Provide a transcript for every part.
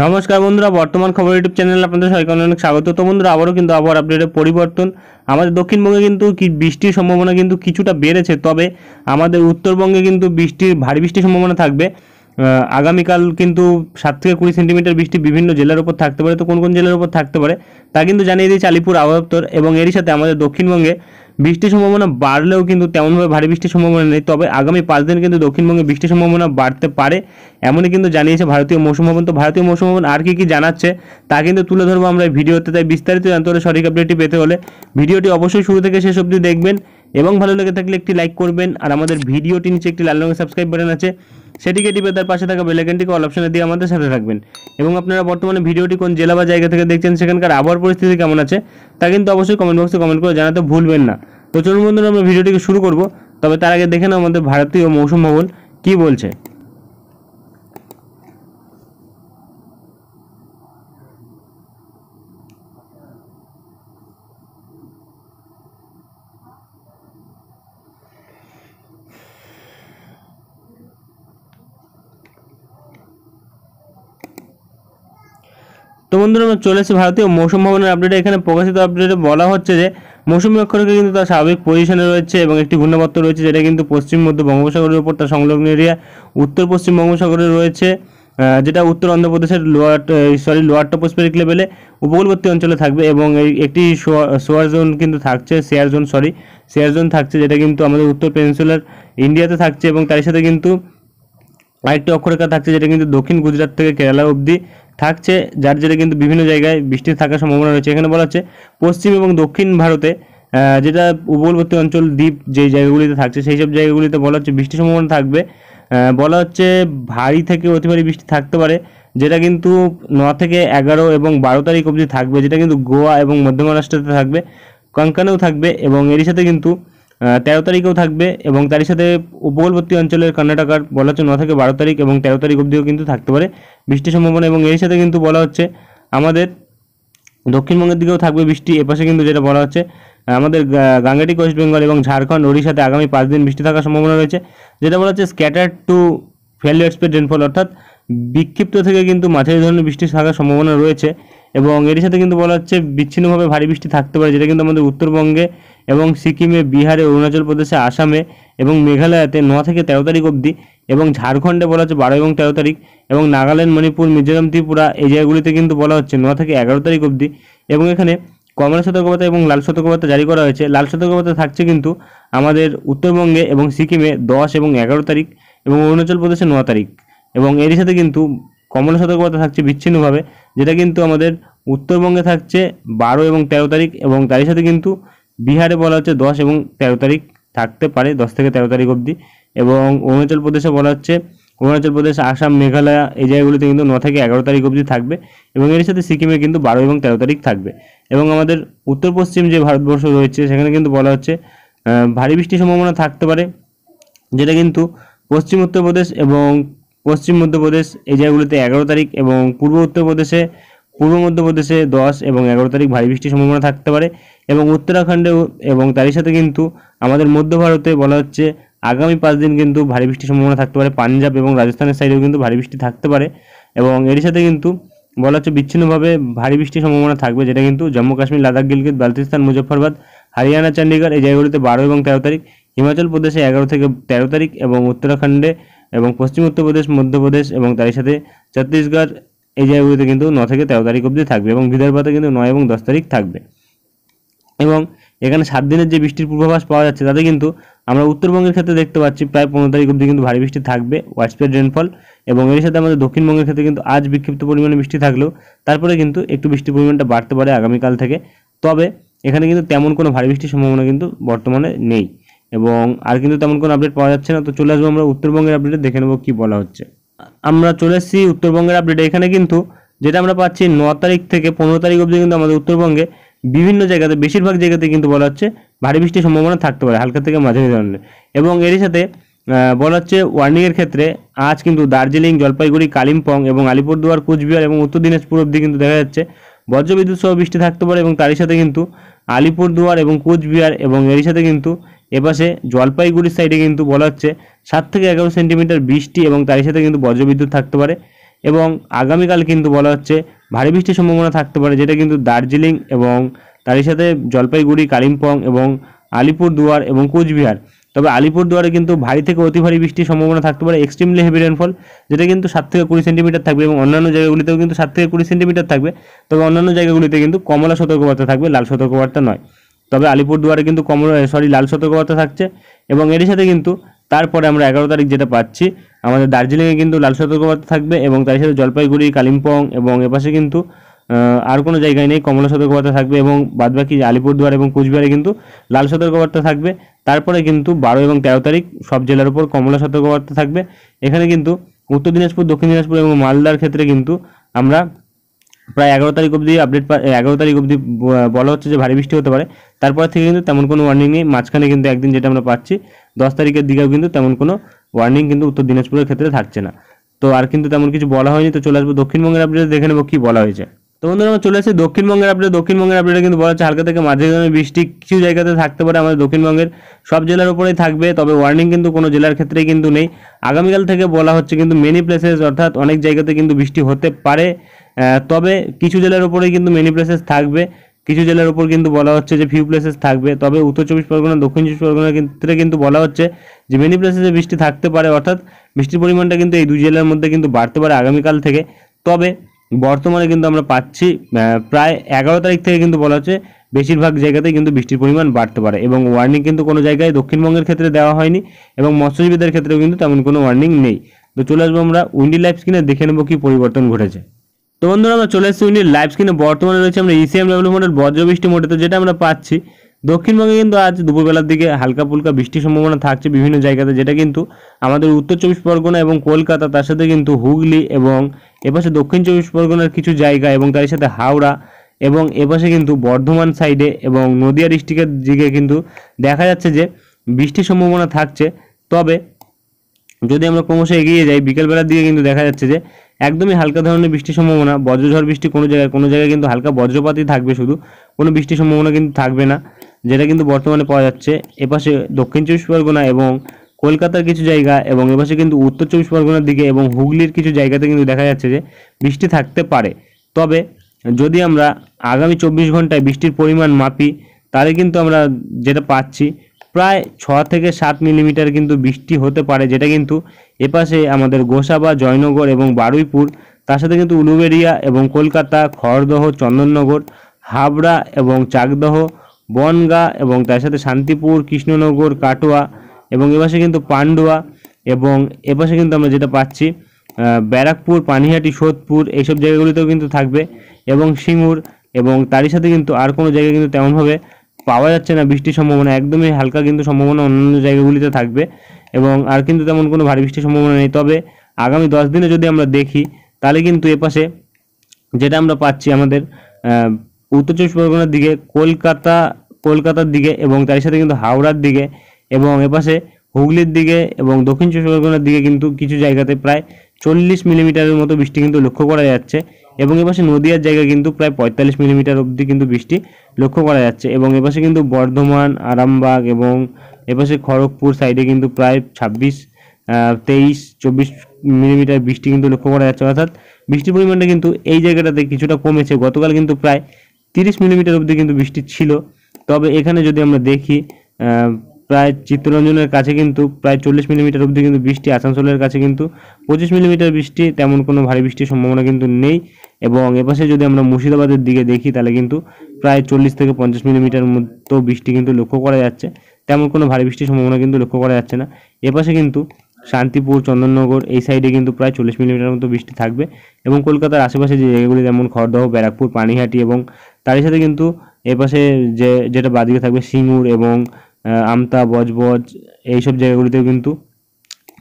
নমস্কার বন্ধুরা বর্তমান খবর ইউটিউব চ্যানেলে আপনাদের সবাইকে অনেক স্বাগত তো বন্ধুরা আবারও কিন্তু আবার আপডেটের পরিবর্তন আমাদের দক্ষিণবঙ্গে কিন্তু বৃষ্টির সম্ভাবনা কিন্তু কিছুটা বেড়েছে তবে আমাদের উত্তরবঙ্গে কিন্তু বৃষ্টির ভারী বৃষ্টির সম্ভাবনা থাকবে আগামীকাল কিন্তু সাত থেকে কুড়ি সেন্টিমিটার বৃষ্টি বিভিন্ন জেলার উপর থাকতে পারে তো কোন কোন জেলার উপর থাকতে পারে তা কিন্তু জানিয়ে দিয়েছে আলিপুর আবহাওয়া দপ্তর এবং এরই সাথে আমাদের দক্ষিণবঙ্গে বৃষ্টির সম্ভাবনা বাড়লেও কিন্তু তেমনভাবে ভারী বৃষ্টির সম্ভাবনা নেই তবে আগামী পাঁচ দিন কিন্তু দক্ষিণবঙ্গে বৃষ্টির সম্ভাবনা বাড়তে পারে এমনই কিন্তু জানিয়েছে ভারতীয় মৌসুম ভবন তো ভারতীয় মৌসুম ভবন আর কি কী জানাচ্ছে তা কিন্তু তুলে ধরবো আমরা ভিডিওতে তাই বিস্তারিত জানতে হলে সঠিক আপডেটটি পেতে হলে ভিডিওটি অবশ্যই শুরু থেকে শেষ অবধি দেখবেন এবং ভালো লেগে থাকলে একটি লাইক করবেন আর আমাদের ভিডিওটি নিচে একটি লাল রঙের সাবস্ক্রাইব বাটন আছে সেটিকে টিপে তার পাশে থাকা বেলাইকনটিকে অল অপশনে দিয়ে আমাদের সাথে থাকবেন এবং আপনারা বর্তমানে ভিডিওটি কোন জেলা বা জায়গা থেকে দেখছেন সেখানকার আবহাওয়ার পরিস্থিতি কেমন আছে তা কিন্তু অবশ্যই কমেন্ট বক্সে কমেন্ট করে জানাতে ভুলবেন না তো চলুন বন্ধুরা আমরা ভিডিওটিকে শুরু করব তবে তার আগে দেখে নাও আমাদের ভারতীয় মৌসুম ভবন কি বলছে তো বন্ধুরা আমরা চলে এসেছি ভারতীয় মৌসুম ভবনের আপডেটে এখানে প্রকাশিত আপডেটে বলা হচ্ছে যে মৌসুমী অক্ষরেখা কিন্তু তার স্বাভাবিক পজিশনে রয়েছে এবং একটি ঘূর্ণাবর্ত রয়েছে যেটা কিন্তু পশ্চিম মধ্য বঙ্গোপসাগরের উপর তার সংলগ্ন এরিয়া উত্তর পশ্চিম বঙ্গোপসাগরে রয়েছে যেটা উত্তর অন্ধ্রপ্রদেশের লোয়ার সরি লোয়ার টপোস্পেরিক লেভেলে উপকূলবর্তী অঞ্চলে থাকবে এবং এই একটি সোয়ার জোন কিন্তু থাকছে shear zone sorry shear zone থাকছে যেটা কিন্তু আমাদের উত্তর পেনিনসুলার ইন্ডিয়াতে থাকছে এবং তার সাথে কিন্তু আরেকটি অক্ষরেখা থাকছে যেটা কিন্তু দক্ষিণ গুজরাট থেকে কেরালা অবধি থাকছে যার জেরে কিন্তু বিভিন্ন জায়গায় বৃষ্টি থাকার সম্ভাবনা রয়েছে এখানে বলা হচ্ছে পশ্চিম এবং দক্ষিণ ভারতে যেটা উপকূলবর্তী অঞ্চল দ্বীপ যে জায়গাগুলিতে থাকছে সেই সব জায়গাগুলিতে বলা হচ্ছে বৃষ্টির সম্ভাবনা থাকবে বলা হচ্ছে ভারী থেকে অতি ভারী বৃষ্টি থাকতে পারে যেটা কিন্তু ন থেকে এগারো এবং বারো তারিখ অবধি থাকবে যেটা কিন্তু গোয়া এবং মধ্য মহারাষ্ট্রতে থাকবে কঙ্কানেও থাকবে এবং এরই সাথে কিন্তু তেরো তারিখেও থাকবে এবং তারই সাথে উপকূলবর্তী অঞ্চলের কর্ণাটকার বলা হচ্ছে ন থেকে বারো তারিখ এবং তেরো তারিখ অবধিও কিন্তু থাকতে পারে বৃষ্টির সম্ভাবনা এবং এর সাথে কিন্তু বলা হচ্ছে আমাদের দক্ষিণবঙ্গের দিকেও থাকবে বৃষ্টি এপাশে কিন্তু যেটা বলা হচ্ছে আমাদের গাঙ্গাটি ওয়েস্ট বেঙ্গল এবং ঝাড়খণ্ড ওড়িশাতে আগামী পাঁচ দিন বৃষ্টি থাকার সম্ভাবনা রয়েছে যেটা বলা হচ্ছে scatter to fairly spread rainfall অর্থাৎ বিক্ষিপ্ত থেকে কিন্তু মাঝারি ধরনের বৃষ্টি থাকার সম্ভাবনা রয়েছে এবং এর সাথে কিন্তু বলা হচ্ছে বিচ্ছিন্নভাবে ভারী বৃষ্টি থাকতে পারে যেটা কিন্তু আমাদের উত্তরবঙ্গে এবং সিকিমে বিহারে অরুণাচল প্রদেশে আসামে এবং মেঘালয়াতে ন থেকে তেরো তারিখ অবধি এবং ঝাড়খণ্ডে বলা হচ্ছে বারো এবং তেরো তারিখ এবং নাগাল্যান্ড মণিপুর মিজোরাম ত্রিপুরা এই জায়গাগুলিতে কিন্তু বলা হচ্ছে ন থেকে এগারো তারিখ অবধি এবং এখানে কমলা সতর্কবার্তা এবং লাল সতর্কবার্তা জারি করা হয়েছে লাল সতর্কবার্তা থাকছে কিন্তু আমাদের উত্তরবঙ্গে এবং সিকিমে দশ এবং এগারো তারিখ এবং অরুণাচল প্রদেশে ন তারিখ এবং এরই সাথে কিন্তু কমলা সতর্কবার্তা থাকছে বিচ্ছিন্নভাবে যেটা কিন্তু আমাদের উত্তরবঙ্গে থাকছে বারো এবং তেরো তারিখ এবং তারই সাথে কিন্তু বিহারে বলা হচ্ছে দশ এবং তেরো তারিখ থাকতে পারে দশ থেকে তেরো তারিখ অবধি এবং অরুণাচল প্রদেশে বলা হচ্ছে অরুণাচল প্রদেশ আসাম মেঘালয় এই জায়গাগুলিতে কিন্তু ন থেকে এগারো তারিখ অবধি থাকবে এবং এর সাথে সিকিমে কিন্তু বারো এবং তেরো তারিখ থাকবে এবং আমাদের উত্তর পশ্চিম যে ভারতবর্ষ রয়েছে সেখানে কিন্তু বলা হচ্ছে ভারী বৃষ্টির সম্ভাবনা থাকতে পারে যেটা কিন্তু পশ্চিম উত্তরপ্রদেশ এবং পশ্চিম মধ্যপ্রদেশ এই জায়গাগুলিতে এগারো তারিখ এবং পূর্ব উত্তরপ্রদেশে পূর্ব মধ্যপ্রদেশে দশ এবং এগারো তারিখ ভারী বৃষ্টির সম্ভাবনা থাকতে পারে এবং উত্তরাখণ্ডে এবং তারই সাথে কিন্তু আমাদের মধ্য ভারতে বলা হচ্ছে আগামী পাঁচ দিন কিন্তু ভারী বৃষ্টির সম্ভাবনা থাকতে পারে পাঞ্জাব এবং রাজস্থানের সাইডেও কিন্তু ভারী বৃষ্টি থাকতে পারে এবং এর সাথে কিন্তু বলা হচ্ছে বিচ্ছিন্নভাবে ভারী বৃষ্টির সম্ভাবনা থাকবে যেটা কিন্তু জম্মু কাশ্মীর লাদাখ গিলগিত বালতিস্তান মুজফ্ফরবাদ হরিয়ানা চণ্ডীগড় এই জায়গাগুলিতে বারো এবং তেরো তারিখ হিমাচল প্রদেশে এগারো থেকে তেরো তারিখ এবং উত্তরাখণ্ডে এবং পশ্চিম উত্তরপ্রদেশ মধ্যপ্রদেশ এবং তারই সাথে ছত্তিশগড় এই জায়গাগুলিতে কিন্তু ন থেকে তেরো তারিখ অবধি থাকবে এবং বিদর্ভাতে কিন্তু নয় এবং দশ তারিখ থাকবে এবং এখানে সাত দিনের যে বৃষ্টির পূর্বাভাস পাওয়া যাচ্ছে তাতে কিন্তু আমরা উত্তরবঙ্গের ক্ষেত্রে দেখতে পাচ্ছি প্রায় পনেরো তারিখ অবধি কিন্তু ভারী বৃষ্টি থাকবে ওয়াইডস্প্রেড রেনফল এবং এর সাথে আমাদের দক্ষিণবঙ্গের ক্ষেত্রে কিন্তু আজ বিক্ষিপ্ত পরিমাণে বৃষ্টি থাকলেও তারপরে কিন্তু একটু বৃষ্টির পরিমাণটা বাড়তে পারে আগামীকাল থেকে তবে এখানে কিন্তু তেমন কোনো ভারী বৃষ্টির সম্ভাবনা কিন্তু বর্তমানে নেই এবং আর কিন্তু তেমন কোনো আপডেট পাওয়া যাচ্ছে না তো চলে আসবো আমরা উত্তরবঙ্গের আপডেটে দেখে নেবো কী বলা হচ্ছে আমরা চলে এসেছি উত্তরবঙ্গের আপডেট এখানে কিন্তু যেটা আমরা পাচ্ছি ন তারিখ থেকে পনেরো তারিখ অবধি কিন্তু আমাদের উত্তরবঙ্গে বিভিন্ন জায়গাতে বেশিরভাগ জায়গাতে কিন্তু বলা হচ্ছে ভারী বৃষ্টির সম্ভাবনা থাকতে পারে হালকা থেকে মাঝারি ধরনের এবং এরই সাথে বলা হচ্ছে ওয়ার্নিংয়ের ক্ষেত্রে আজ কিন্তু দার্জিলিং জলপাইগুড়ি কালিম্পং এবং আলিপুরদুয়ার কোচবিহার এবং উত্তর দিনাজপুর অবধি কিন্তু দেখা যাচ্ছে বজ্রবিদ্যুৎ সহ বৃষ্টি থাকতে পারে এবং তারই সাথে কিন্তু আলিপুরদুয়ার এবং কোচবিহার এবং এরই সাথে কিন্তু এপাশে জলপাইগুড়ির সাইডে কিন্তু বলা হচ্ছে সাত থেকে এগারো সেন্টিমিটার বৃষ্টি এবং তারই সাথে কিন্তু বজ্রবিদ্যুৎ থাকতে পারে এবং আগামীকাল কিন্তু বলা হচ্ছে ভারী বৃষ্টির সম্ভাবনা থাকতে পারে যেটা কিন্তু দার্জিলিং এবং তারই সাথে জলপাইগুড়ি কালিম্পং এবং আলিপুরদুয়ার এবং কোচবিহার তবে আলিপুরদুয়ারে কিন্তু ভারী থেকে অতি ভারী বৃষ্টির সম্ভাবনা থাকতে পারে এক্সট্রিমলি হেভি রেনফল যেটা কিন্তু সাত থেকে কুড়ি সেন্টিমিটার থাকবে এবং অন্যান্য জায়গাগুলিতেও কিন্তু সাত থেকে কুড়ি সেন্টিমিটার থাকবে তবে অন্যান্য জায়গাগুলিতে কিন্তু কমলা সতর্কবার্তা থাকবে লাল সতর্কবার্তা নয় তবে আলিপুরদুয়ারে কিন্তু কমলা সরি লাল সতর্কবার্তা থাকছে এবং এর সাথে কিন্তু তারপরে আমরা এগারো তারিখ যেটা পাচ্ছি আমাদের দার্জিলিংয়ে কিন্তু লাল সতর্কবার্তা থাকবে এবং তার সাথে জলপাইগুড়ি কালিম্পং এবং এপাশে কিন্তু আর কোনো জায়গায় নেই কমলা সতর্কবার্তা থাকবে এবং বাদবাকি আলিপুরদুয়ার এবং কুচবিহারে কিন্তু লাল সতর্কবার্তা থাকবে তারপরে কিন্তু বারো এবং তেরো তারিখ সব জেলার উপর কমলা সতর্কবার্তা থাকবে এখানে কিন্তু উত্তর দিনাজপুর দক্ষিণ দিনাজপুর এবং মালদার ক্ষেত্রে কিন্তু আমরা প্রায় এগারো তারিখ অবধি আপডেট এগারো তারিখ অবধি বলা হচ্ছে যে ভারী বৃষ্টি হতে পারে তারপর থেকে কিন্তু তেমন কোনো ওয়ার্নিং নেই মাঝখানে কিন্তু একদিন যেটা আমরা পাচ্ছি দশ তারিখের দিকেও কিন্তু তেমন কোনো ওয়ার্নিং কিন্তু উত্তর দিনাজপুরের ক্ষেত্রে থাকছে না তো আর কিন্তু তেমন কিছু বলা হয়নি তো চলে আসবো দক্ষিণবঙ্গের আপডেট দেখে নেবো কী বলা হয়েছে তো বন্ধুরা আমরা চলে আসছি দক্ষিণবঙ্গের আপডেট দক্ষিণবঙ্গের আপডেটে কিন্তু বলা হচ্ছে হালকা থেকে মাঝে ধরনের বৃষ্টি কিছু জায়গাতে থাকতে পারে আমাদের দক্ষিণবঙ্গের সব জেলার উপরেই থাকবে তবে ওয়ার্নিং কিন্তু কোনো জেলার ক্ষেত্রেই কিন্তু নেই আগামীকাল থেকে বলা হচ্ছে কিন্তু মেনি প্লেসেস অর্থাৎ অনেক জায়গাতে কিন্তু বৃষ্টি হতে পারে তবে কিছু জেলার ওপরেই কিন্তু মেনি প্লেসেস থাকবে কিছু জেলার ওপর কিন্তু বলা হচ্ছে যে ফিউ প্লেসেস থাকবে তবে উত্তর চব্বিশ পরগনা দক্ষিণ চব্বিশ পরগনার ক্ষেত্রে কিন্তু বলা হচ্ছে যে মেনি প্লেসেসে বৃষ্টি থাকতে পারে অর্থাৎ বৃষ্টির পরিমাণটা কিন্তু এই দুই জেলার মধ্যে কিন্তু বাড়তে পারে আগামীকাল থেকে তবে বর্তমানে কিন্তু আমরা পাচ্ছি প্রায় এগারো তারিখ থেকে কিন্তু বলা হচ্ছে বেশিরভাগ জায়গাতেই কিন্তু বৃষ্টির পরিমাণ বাড়তে পারে এবং ওয়ার্নিং কিন্তু কোনো জায়গায় দক্ষিণবঙ্গের ক্ষেত্রে দেওয়া হয়নি এবং মৎস্যজীবীদের ক্ষেত্রেও কিন্তু তেমন কোনো ওয়ার্নিং নেই তো চলে আসবো আমরা উইন্ডি লাইফ স্ক্রিনে দেখে নেবো কি পরিবর্তন ঘটেছে তো বন্ধুরা আমরা চলে এসেছি উনি লাইভ স্ক্রিনে বর্তমানে রয়েছে আমরা ইসিএম ডেভেলপমেন্টের বজ্রবৃষ্টি মোটেতে যেটা আমরা পাচ্ছি দক্ষিণবঙ্গে কিন্তু আজ দুপুরবেলার দিকে হালকা ফুলকা বৃষ্টির সম্ভাবনা থাকছে বিভিন্ন জায়গাতে যেটা কিন্তু আমাদের উত্তর চব্বিশ পরগনা এবং কলকাতা তার সাথে কিন্তু হুগলি এবং এপাশে দক্ষিণ চব্বিশ পরগনার কিছু জায়গা এবং তার সাথে হাওড়া এবং এপাশে কিন্তু বর্ধমান সাইডে এবং নদিয়া ডিস্ট্রিক্টের দিকে কিন্তু দেখা যাচ্ছে যে বৃষ্টির সম্ভাবনা থাকছে তবে যদি আমরা ক্রমশ এগিয়ে যাই বিকেলবেলার দিকে কিন্তু দেখা যাচ্ছে যে একদমই হালকা ধরনের বৃষ্টির সম্ভাবনা বজ্রঝড় বৃষ্টি কোনো জায়গায় কোনো জায়গায় কিন্তু হালকা বজ্রপাতই থাকবে শুধু কোনো বৃষ্টির সম্ভাবনা কিন্তু থাকবে না যেটা কিন্তু বর্তমানে পাওয়া যাচ্ছে এপাশে দক্ষিণ চব্বিশ পরগনা এবং কলকাতার কিছু জায়গা এবং এপাশে কিন্তু উত্তর চব্বিশ পরগনার দিকে এবং হুগলির কিছু জায়গাতে কিন্তু দেখা যাচ্ছে যে বৃষ্টি থাকতে পারে তবে যদি আমরা আগামী চব্বিশ ঘন্টায় বৃষ্টির পরিমাণ মাপি তাহলে কিন্তু আমরা যেটা পাচ্ছি প্রায় ছ থেকে সাত মিলিমিটার কিন্তু বৃষ্টি হতে পারে যেটা কিন্তু এপাশে আমাদের গোসাবা জয়নগর এবং বারুইপুর তার সাথে কিন্তু উলুবেরিয়া এবং কলকাতা খড়দহ চন্দননগর হাবড়া এবং চাকদহ বনগা এবং তার সাথে শান্তিপুর কৃষ্ণনগর কাটোয়া এবং এপাশে কিন্তু পান্ডুয়া এবং এপাশে কিন্তু আমরা যেটা পাচ্ছি ব্যারাকপুর পানিহাটি সোদপুর এইসব জায়গাগুলিতেও কিন্তু থাকবে এবং সিঙ্গুর এবং তারই সাথে কিন্তু আর কোনো জায়গায় কিন্তু তেমনভাবে পাওয়া যাচ্ছে না বৃষ্টির সম্ভাবনা একদমই হালকা কিন্তু সম্ভাবনা অন্যান্য জায়গাগুলিতে থাকবে এবং আর কিন্তু তেমন কোনো ভারী বৃষ্টির সম্ভাবনা নেই তবে আগামী দশ দিনে যদি আমরা দেখি তাহলে কিন্তু এপাশে যেটা আমরা পাচ্ছি আমাদের উত্তর চব্বিশ পরগনার দিকে কলকাতা কলকাতার দিকে এবং তার সাথে কিন্তু হাওড়ার দিকে এবং এপাশে হুগলির দিকে এবং দক্ষিণ চব্বিশ পরগনার দিকে কিন্তু কিছু জায়গাতে প্রায় চল্লিশ মিলিমিটারের মতো বৃষ্টি কিন্তু লক্ষ্য করা যাচ্ছে এবং এপাশে নদিয়ার জায়গায় কিন্তু প্রায় পঁয়তাল্লিশ মিলিমিটার অবধি কিন্তু বৃষ্টি লক্ষ্য করা যাচ্ছে এবং এপাশে কিন্তু বর্ধমান আরামবাগ এবং এপাশে খড়গপুর সাইডে কিন্তু প্রায় ছাব্বিশ তেইশ চব্বিশ মিলিমিটার বৃষ্টি কিন্তু লক্ষ্য করা যাচ্ছে অর্থাৎ বৃষ্টির পরিমাণটা কিন্তু এই জায়গাটাতে কিছুটা কমেছে গতকাল কিন্তু প্রায় তিরিশ মিলিমিটার অবধি কিন্তু বৃষ্টি ছিল তবে এখানে যদি আমরা দেখি প্রায় চিত্তরঞ্জনের কাছে কিন্তু প্রায় চল্লিশ মিলিমিটার অবধি কিন্তু বৃষ্টি আসানসোলের কাছে কিন্তু পঁচিশ মিলিমিটার বৃষ্টি তেমন কোনো ভারী বৃষ্টির সম্ভাবনা কিন্তু নেই এবং এপাশে যদি আমরা মুর্শিদাবাদের দিকে দেখি তাহলে কিন্তু প্রায় চল্লিশ থেকে পঞ্চাশ মিলিমিটার মতো বৃষ্টি কিন্তু লক্ষ্য করা যাচ্ছে তেমন কোনো ভারী বৃষ্টির সম্ভাবনা কিন্তু লক্ষ্য করা যাচ্ছে না এপাশে কিন্তু শান্তিপুর চন্দননগর এই সাইডে কিন্তু প্রায় চল্লিশ মিলিমিটার মতো বৃষ্টি থাকবে এবং কলকাতার আশেপাশে যে জায়গাগুলি যেমন খড়দহ ব্যারাকপুর পানিহাটি এবং তারই সাথে কিন্তু এপাশে যে যেটা বাদিকে থাকবে সিঙ্গুর এবং আমতা বজবজ এইসব জায়গাগুলিতেও কিন্তু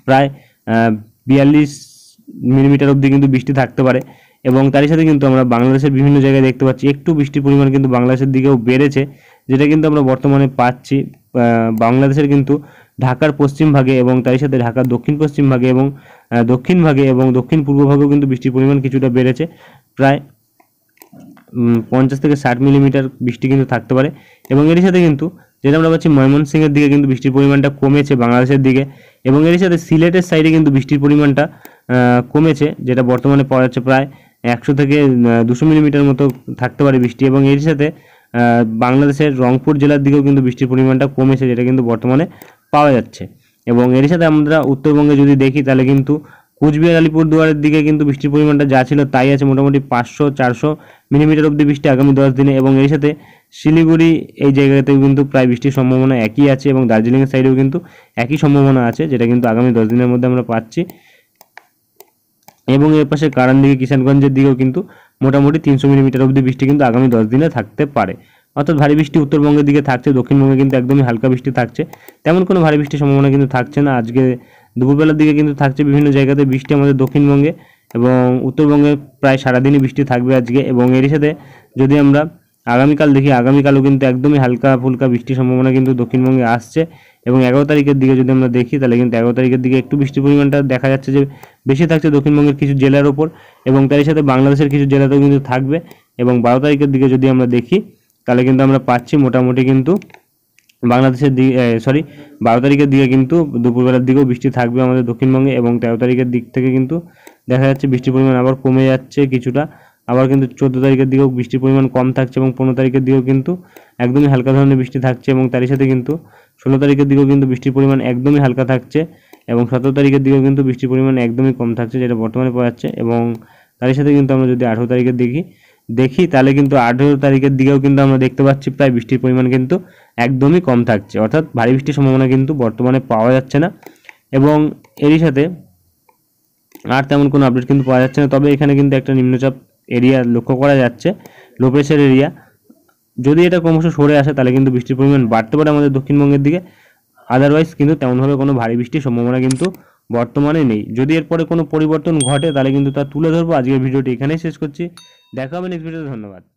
প্রায় বিয়াল্লিশ মিলিমিটার অবধি কিন্তু বৃষ্টি থাকতে পারে এবং তারই সাথে কিন্তু আমরা বাংলাদেশের বিভিন্ন জায়গায় দেখতে পাচ্ছি একটু বৃষ্টির পরিমাণ কিন্তু বাংলাদেশের দিকেও বেড়েছে যেটা কিন্তু আমরা বর্তমানে পাচ্ছি বাংলাদেশের কিন্তু ঢাকার পশ্চিম ভাগে এবং তারই সাথে ঢাকার দক্ষিণ পশ্চিম ভাগে এবং দক্ষিণ ভাগে এবং দক্ষিণ পূর্ব ভাগেও কিন্তু বৃষ্টির পরিমাণ কিছুটা বেড়েছে প্রায় পঞ্চাশ থেকে ষাট মিলিমিটার বৃষ্টি কিন্তু থাকতে পারে এবং এর সাথে কিন্তু যেটা আমরা পাচ্ছি ময়মনসিংহের দিকে কিন্তু বৃষ্টির পরিমাণটা কমেছে বাংলাদেশের দিকে এবং এর সাথে সিলেটের সাইডে কিন্তু বৃষ্টির পরিমাণটা কমেছে যেটা বর্তমানে পাওয়া যাচ্ছে প্রায় একশো থেকে দুশো মিলিমিটার মতো থাকতে পারে বৃষ্টি এবং এর সাথে বাংলাদেশের রংপুর জেলার দিকেও কিন্তু বৃষ্টির পরিমাণটা কমেছে যেটা কিন্তু বর্তমানে পাওয়া যাচ্ছে এবং এর সাথে আমরা উত্তরবঙ্গে যদি দেখি তাহলে কিন্তু কুচবিহার আলিপুরদুয়ারের দিকে কিন্তু বৃষ্টির পরিমাণটা যা ছিল তাই আছে মোটামুটি পাঁচশো চারশো মিলিমিটার অব্দি বৃষ্টি আগামী দশ দিনে এবং এর সাথে শিলিগুড়ি এই জায়গাতেও কিন্তু প্রায় বৃষ্টির সম্ভাবনা একই আছে এবং দার্জিলিংয়ের সাইডেও কিন্তু একই সম্ভাবনা আছে যেটা কিন্তু আগামী দশ দিনের মধ্যে আমরা পাচ্ছি এবং এর পাশে কারান দিকে কিষানগঞ্জের দিকেও কিন্তু মোটামুটি তিনশো মিলিমিটার অবধি বৃষ্টি কিন্তু আগামী দশ দিনে থাকতে পারে অর্থাৎ ভারী বৃষ্টি উত্তরবঙ্গের দিকে থাকছে দক্ষিণবঙ্গে কিন্তু একদমই হালকা বৃষ্টি থাকছে তেমন কোনো ভারী বৃষ্টির সম্ভাবনা কিন্তু থাকছে না আজকে দুপুরবেলার দিকে কিন্তু থাকছে বিভিন্ন জায়গাতে বৃষ্টি আমাদের দক্ষিণবঙ্গে এবং উত্তরবঙ্গে প্রায় সারাদিনই বৃষ্টি থাকবে আজকে এবং এরই সাথে যদি আমরা আগামীকাল দেখি আগামীকালও কিন্তু একদমই হালকা ফুলকা বৃষ্টির সম্ভাবনা কিন্তু দক্ষিণবঙ্গে আসছে এবং এগারো তারিখের দিকে যদি আমরা দেখি তাহলে কিন্তু এগারো তারিখের দিকে একটু বৃষ্টির পরিমাণটা দেখা যাচ্ছে যে বেশি থাকছে দক্ষিণবঙ্গের কিছু জেলার ওপর এবং তার সাথে বাংলাদেশের কিছু জেলাতেও কিন্তু থাকবে এবং বারো তারিখের দিকে যদি আমরা দেখি তাহলে কিন্তু আমরা পাচ্ছি মোটামুটি কিন্তু বাংলাদেশের দিকে সরি বারো তারিখের দিকে কিন্তু দুপুরবেলার দিকেও বৃষ্টি থাকবে আমাদের দক্ষিণবঙ্গে এবং তেরো তারিখের দিক থেকে কিন্তু দেখা যাচ্ছে বৃষ্টির পরিমাণ আবার কমে যাচ্ছে কিছুটা আবার কিন্তু চোদ্দো তারিখের দিকেও বৃষ্টির পরিমাণ কম থাকছে এবং পনেরো তারিখের দিকেও কিন্তু একদমই হালকা ধরনের বৃষ্টি থাকছে এবং তারই সাথে কিন্তু ষোলো তারিখের দিকেও কিন্তু বৃষ্টির পরিমাণ একদমই হালকা থাকছে এবং সতেরো তারিখের দিকেও কিন্তু বৃষ্টির পরিমাণ একদমই কম থাকছে যেটা বর্তমানে পাওয়া যাচ্ছে এবং তারই সাথে কিন্তু আমরা যদি আঠেরো তারিখের দেখি দেখি তাহলে কিন্তু আঠেরো তারিখের দিকেও কিন্তু আমরা দেখতে পাচ্ছি প্রায় বৃষ্টির পরিমাণ কিন্তু একদমই কম থাকছে অর্থাৎ ভারী বৃষ্টির সম্ভাবনা কিন্তু বর্তমানে পাওয়া যাচ্ছে না এবং এরই সাথে আর তেমন কোনো আপডেট কিন্তু পাওয়া যাচ্ছে না তবে এখানে কিন্তু একটা নিম্নচাপ এরিয়া লক্ষ্য করা যাচ্ছে লো প্রেশার এরিয়া যদি এটা ক্রমশ সরে আসে তাহলে কিন্তু বৃষ্টির পরিমাণ বাড়তে পারে আমাদের দক্ষিণবঙ্গের দিকে আদারওয়াইজ কিন্তু তেমনভাবে কোনো ভারী বৃষ্টির সম্ভাবনা কিন্তু বর্তমানে নেই যদি এরপরে কোনো পরিবর্তন ঘটে তাহলে কিন্তু তা তুলে ধরবো আজকের ভিডিওটি এখানেই শেষ করছি দেখা হবে নেক্সট ভিডিওতে ধন্যবাদ